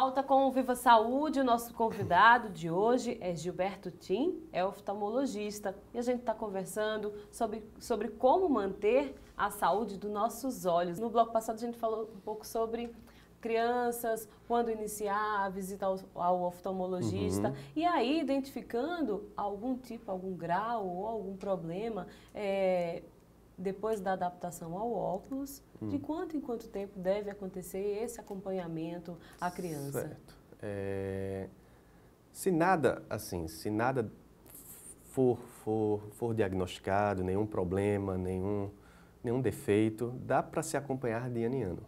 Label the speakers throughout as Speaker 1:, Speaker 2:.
Speaker 1: volta com o Viva Saúde. O nosso convidado de hoje é Gilberto Tim, é oftalmologista. E a gente está conversando sobre, sobre como manter a saúde dos nossos olhos. No bloco passado, a gente falou um pouco sobre crianças, quando iniciar a visita ao, ao oftalmologista uhum. e aí identificando algum tipo, algum grau ou algum problema é, depois da adaptação ao óculos, hum. de quanto em quanto tempo deve acontecer esse acompanhamento à criança?
Speaker 2: Certo. É... Se nada, assim, se nada for, for, for diagnosticado, nenhum problema, nenhum, nenhum defeito, dá para se acompanhar de ano em ano.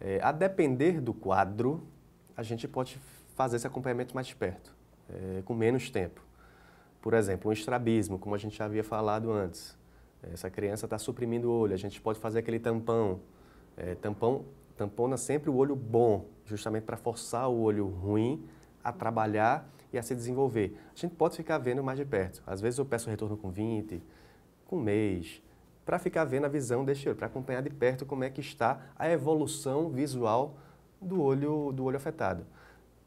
Speaker 2: É, a depender do quadro, a gente pode fazer esse acompanhamento mais perto, é, com menos tempo. Por exemplo, um estrabismo, como a gente já havia falado antes. Essa criança está suprimindo o olho, a gente pode fazer aquele tampão. É, tampão tampona sempre o olho bom, justamente para forçar o olho ruim a trabalhar e a se desenvolver. A gente pode ficar vendo mais de perto. Às vezes eu peço retorno com 20, com um mês, para ficar vendo a visão deste olho, para acompanhar de perto como é que está a evolução visual do olho, do olho afetado.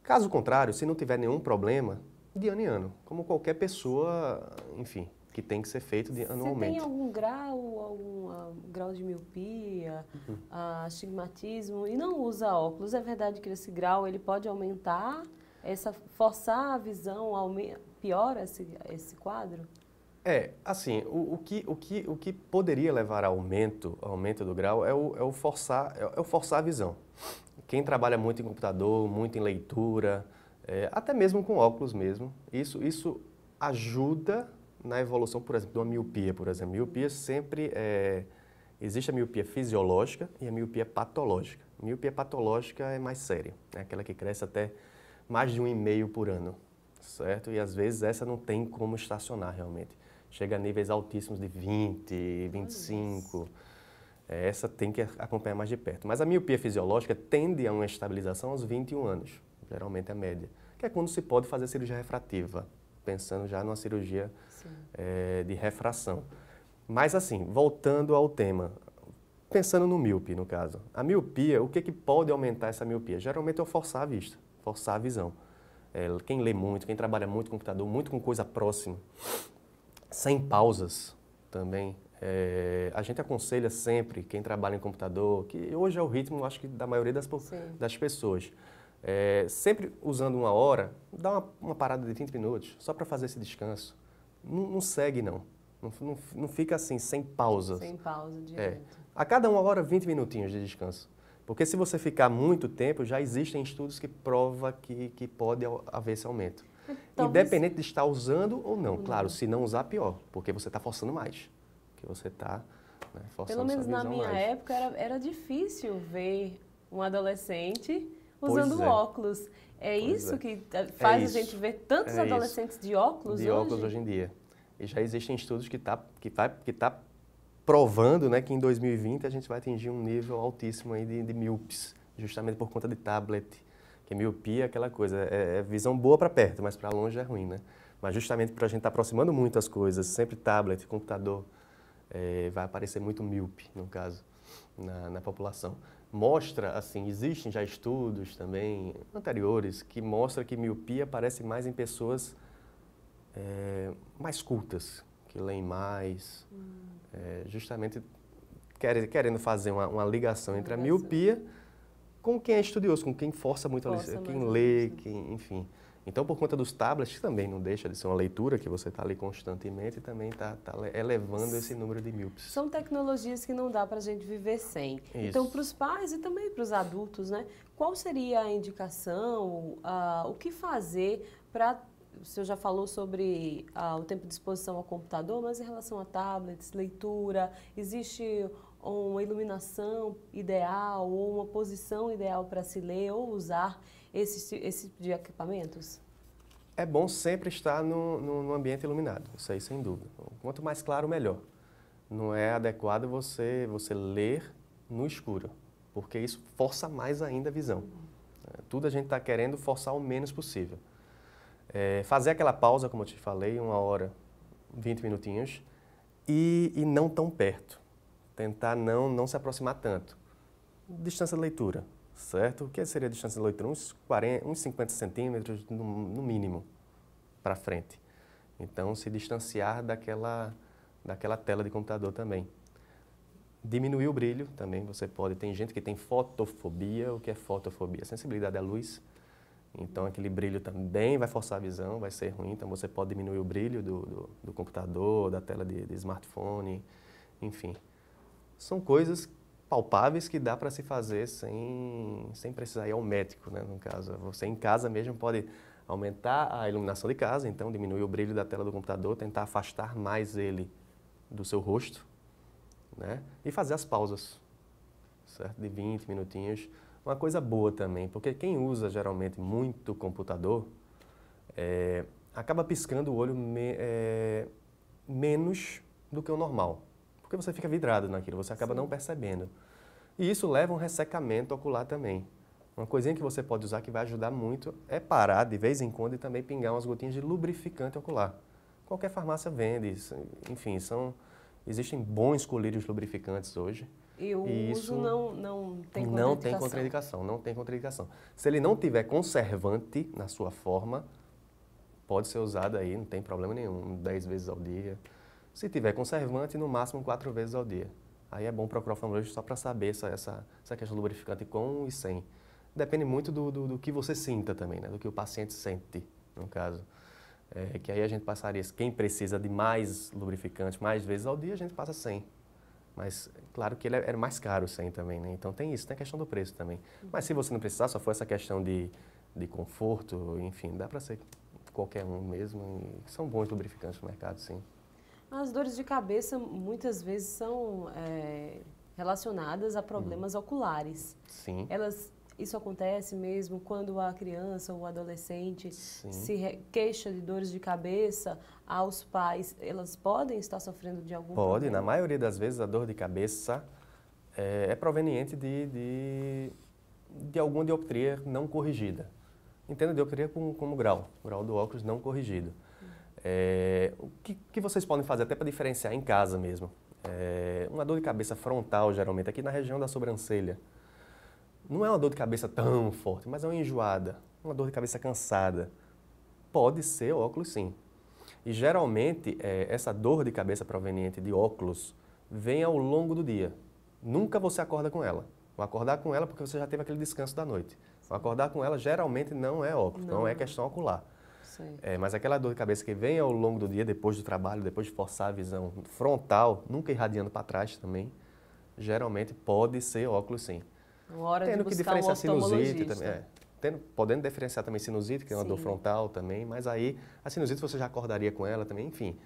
Speaker 2: Caso contrário, se não tiver nenhum problema, de ano em ano, como qualquer pessoa, enfim, que tem que ser feito de, anualmente. Você
Speaker 1: tem algum grau, algum uh, grau de miopia, uhum. uh, astigmatismo e não usa óculos? É verdade que esse grau ele pode aumentar, essa forçar a visão, aumenta, piora esse, esse quadro?
Speaker 2: É, assim, o, o, que, o, que, o que poderia levar a aumento, aumento do grau é o, é o forçar, é, é o forçar a visão. Quem trabalha muito em computador, muito em leitura, é, até mesmo com óculos mesmo, isso, isso ajuda na evolução, por exemplo, de uma miopia, por exemplo. Miopia sempre é, existe a miopia fisiológica e a miopia patológica. A miopia patológica é mais séria, é aquela que cresce até mais de um e meio por ano, certo? E às vezes essa não tem como estacionar realmente. Chega a níveis altíssimos de 20, 25. É, essa tem que acompanhar mais de perto. Mas a miopia fisiológica tende a uma estabilização aos 21 anos, geralmente a média, que é quando se pode fazer cirurgia refrativa pensando já numa cirurgia é, de refração. Mas assim, voltando ao tema, pensando no míope, no caso. A miopia, o que, que pode aumentar essa miopia? Geralmente é forçar a vista, forçar a visão. É, quem lê muito, quem trabalha muito com computador, muito com coisa próxima, sem pausas também. É, a gente aconselha sempre quem trabalha em computador, que hoje é o ritmo, acho que, da maioria das, das pessoas é, sempre usando uma hora, dá uma, uma parada de 20 minutos, só para fazer esse descanso. Não, não segue, não. não. Não, não. fica assim, sem pausas. Sem
Speaker 1: pausa, É.
Speaker 2: A cada uma hora, 20 minutinhos de descanso. Porque se você ficar muito tempo, já existem estudos que provam que, que pode haver esse aumento. É, talvez. Independente de estar usando ou não. Uhum. Claro, se não usar, pior, porque você está forçando mais. Porque você está né, forçando Pelo menos na minha mais.
Speaker 1: época era, era difícil ver um adolescente usando é. óculos. É pois isso é. que eh, é faz é isso. a gente ver tantos é adolescentes isso. de óculos de hoje? De óculos hoje
Speaker 2: em dia. E já existem estudos que tá, que tá, que tá provando né, que em 2020 a gente vai atingir um nível altíssimo aí de, de justamente por conta de tablet. Que miopia é aquela coisa, é, é visão boa para perto, mas para longe é ruim, né? Mas justamente para a gente estar tá aproximando muito as coisas, sempre tablet, computador, eh, vai aparecer muito míope, no caso, na, na população mostra, assim, existem já estudos também anteriores que mostram que miopia aparece mais em pessoas é, mais cultas, que leem mais, hum. é, justamente querendo fazer uma, uma ligação entre a miopia com quem é estudioso, com quem força muito força a lição, quem lê, né? quem, enfim. Então, por conta dos tablets, também não deixa de ser uma leitura que você está ali constantemente e também está tá, tá elevando esse número de míopes.
Speaker 1: São tecnologias que não dá para a gente viver sem. Então, Isso. Então, para os pais e também para os adultos, né? Qual seria a indicação, uh, o que fazer para o senhor já falou sobre ah, o tempo de exposição ao computador, mas em relação a tablets, leitura, existe uma iluminação ideal ou uma posição ideal para se ler ou usar esse, esse tipo de equipamentos?
Speaker 2: É bom sempre estar no, no, no ambiente iluminado, isso aí sem dúvida. Quanto mais claro, melhor. Não é adequado você, você ler no escuro, porque isso força mais ainda a visão. É, tudo a gente está querendo forçar o menos possível. É, fazer aquela pausa, como eu te falei, uma hora, 20 minutinhos, e, e não tão perto. Tentar não, não se aproximar tanto. Distância de leitura, certo? O que seria a distância de leitura? Uns, 40, uns 50 centímetros, no, no mínimo, para frente. Então, se distanciar daquela, daquela tela de computador também. Diminuir o brilho também, você pode. Tem gente que tem fotofobia. O que é fotofobia? Sensibilidade à luz então aquele brilho também vai forçar a visão, vai ser ruim. Então você pode diminuir o brilho do, do, do computador, da tela de, de, smartphone, enfim. São coisas palpáveis que dá para se fazer sem, sem precisar ir ao médico, né? No caso, você em casa mesmo pode aumentar a iluminação de casa, então diminuir o brilho da tela do computador, tentar afastar mais ele do seu rosto, né? E fazer as pausas, certo? De 20 minutinhos uma coisa boa também, porque quem usa geralmente muito computador é, acaba piscando o olho me, é, menos do que o normal, porque você fica vidrado naquilo, você acaba Sim. não percebendo. E isso leva a um ressecamento ocular também. Uma coisinha que você pode usar que vai ajudar muito é parar de vez em quando e também pingar umas gotinhas de lubrificante ocular. Qualquer farmácia vende, enfim, são existem bons colírios lubrificantes hoje. E o uso não,
Speaker 1: não tem contraindicação? Não tem contraindicação,
Speaker 2: não tem contraindicação. Se ele não tiver conservante na sua forma, pode ser usado aí, não tem problema nenhum, 10 vezes ao dia. Se tiver conservante, no máximo 4 vezes ao dia. Aí é bom procurar o oftalmologista só para saber essa, essa, essa questão lubrificante com e sem. Depende muito do, do, do, que você sinta também, né? do que o paciente sente, no caso. É, que aí a gente passaria, quem precisa de mais lubrificante mais vezes ao dia, a gente passa sem mas, claro que ele é, era mais caro sem também, né? Então tem isso, tem a questão do preço também. Mas se você não precisar, só for essa questão de, de conforto, enfim, dá para ser qualquer um mesmo. E são bons lubrificantes no mercado, sim.
Speaker 1: As dores de cabeça muitas vezes são é, relacionadas a hum. problemas oculares. Sim. Elas isso acontece mesmo quando a criança ou o adolescente Sim. se queixa de dores de cabeça aos pais, elas podem estar sofrendo de algum Pode, problema? na
Speaker 2: maioria das vezes a dor de cabeça é, é proveniente de, de, de alguma dioptria não corrigida. Entenda dioptria como, como grau, grau do óculos não corrigido. É, o que, que, vocês podem fazer até para diferenciar em casa mesmo? É, uma dor de cabeça frontal, geralmente, aqui na região da sobrancelha. Não é uma dor de cabeça tão forte, mas é uma enjoada, uma dor de cabeça cansada. Pode ser óculos, sim. E geralmente, é, essa dor de cabeça proveniente de óculos vem ao longo do dia. Nunca você acorda com ela. Vou acordar com ela é porque você já teve aquele descanso da noite. Vou acordar com ela geralmente não é óculos, não, é não é questão ocular. É, mas aquela dor de cabeça que vem ao longo do dia, depois do trabalho, depois de forçar a visão frontal, nunca irradiando para trás também, geralmente pode ser óculos sim
Speaker 1: tendo que diferenciar um sinusite também. É.
Speaker 2: Tendo, podendo diferenciar também sinusite, que é uma Sim. dor frontal também, mas aí a sinusite você já acordaria com ela também, enfim.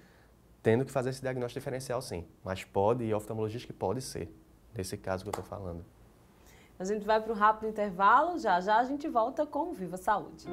Speaker 2: Tendo que fazer esse diagnóstico diferencial, sim. Mas pode, e oftalmologista que pode ser, nesse caso que eu estou falando.
Speaker 1: A gente vai para um rápido intervalo, já já a gente volta com Viva Saúde.